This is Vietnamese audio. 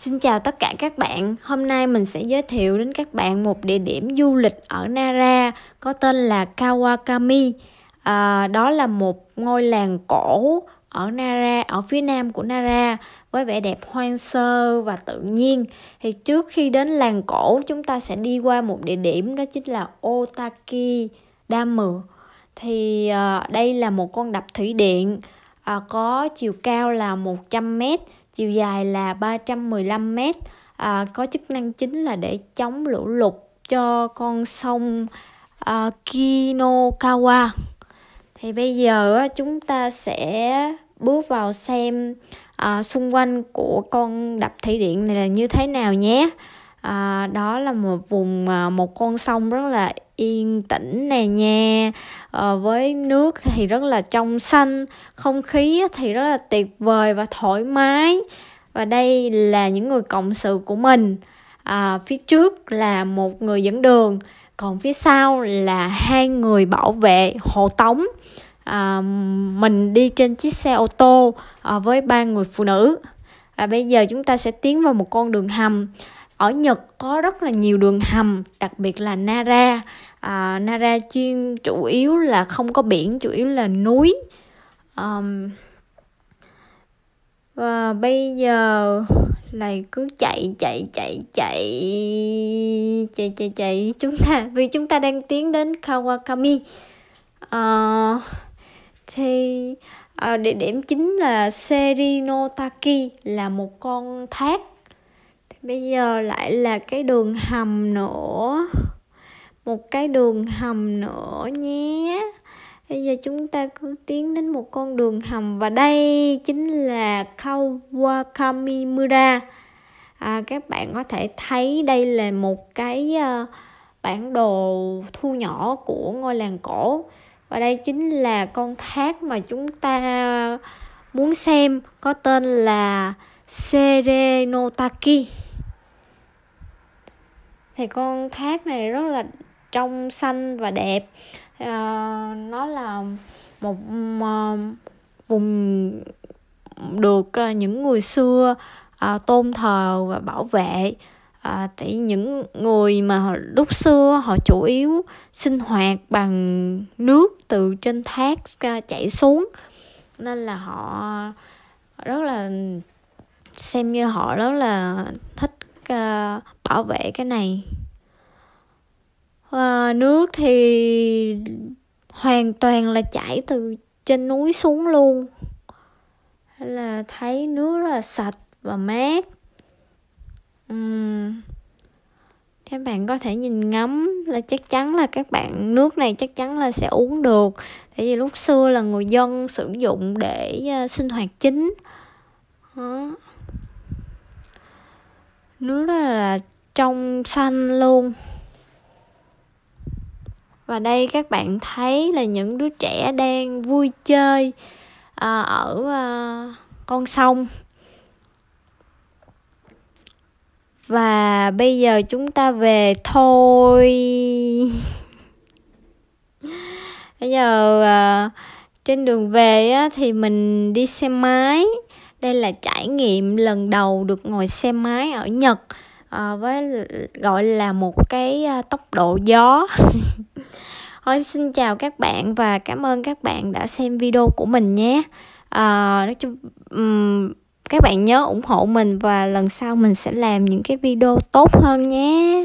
Xin chào tất cả các bạn, hôm nay mình sẽ giới thiệu đến các bạn một địa điểm du lịch ở Nara có tên là Kawakami. À, đó là một ngôi làng cổ ở Nara, ở phía nam của Nara với vẻ đẹp hoang sơ và tự nhiên. Thì trước khi đến làng cổ chúng ta sẽ đi qua một địa điểm đó chính là Otaki Damu. Thì à, đây là một con đập thủy điện à, có chiều cao là 100 mét chiều dài là 315 m à, có chức năng chính là để chống lũ lụt cho con sông à, Kinokawa. Thì bây giờ chúng ta sẽ bước vào xem à, xung quanh của con đập thủy điện này là như thế nào nhé. À, đó là một vùng à, một con sông rất là yên tĩnh nè nha à, với nước thì rất là trong xanh không khí thì rất là tuyệt vời và thoải mái và đây là những người cộng sự của mình à, phía trước là một người dẫn đường còn phía sau là hai người bảo vệ hộ tống à, mình đi trên chiếc xe ô tô à, với ba người phụ nữ và bây giờ chúng ta sẽ tiến vào một con đường hầm ở Nhật có rất là nhiều đường hầm đặc biệt là Nara à, Nara chuyên chủ yếu là không có biển chủ yếu là núi um, và bây giờ lại cứ chạy chạy chạy chạy chạy chạy chạy chúng ta vì chúng ta đang tiến đến Kawakami uh, thì uh, địa điểm chính là Serinotaki là một con thác bây giờ lại là cái đường hầm nữa một cái đường hầm nữa nhé bây giờ chúng ta cứ tiến đến một con đường hầm và đây chính là Kawakamimura à, các bạn có thể thấy đây là một cái uh, bản đồ thu nhỏ của ngôi làng cổ và đây chính là con thác mà chúng ta muốn xem có tên là Serenotaki thì con thác này rất là trong xanh và đẹp à, nó là một vùng được à, những người xưa à, tôn thờ và bảo vệ à, thì những người mà lúc xưa họ chủ yếu sinh hoạt bằng nước từ trên thác à, chảy xuống nên là họ rất là xem như họ rất là thích à, bảo vệ cái này à, nước thì hoàn toàn là chảy từ trên núi xuống luôn là thấy nước rất là sạch và mát uhm. các bạn có thể nhìn ngắm là chắc chắn là các bạn nước này chắc chắn là sẽ uống được tại vì lúc xưa là người dân sử dụng để uh, sinh hoạt chính Đó. nước rất là trong xanh luôn và đây các bạn thấy là những đứa trẻ đang vui chơi à, ở à, con sông và bây giờ chúng ta về thôi bây giờ à, trên đường về á, thì mình đi xe máy đây là trải nghiệm lần đầu được ngồi xe máy ở nhật Ờ, với gọi là một cái ờ, tốc độ gió thôi xin chào các bạn và cảm ơn các bạn đã xem video của mình nhé à, nói chung um, các bạn nhớ ủng hộ mình và lần sau mình sẽ làm những cái video tốt hơn nhé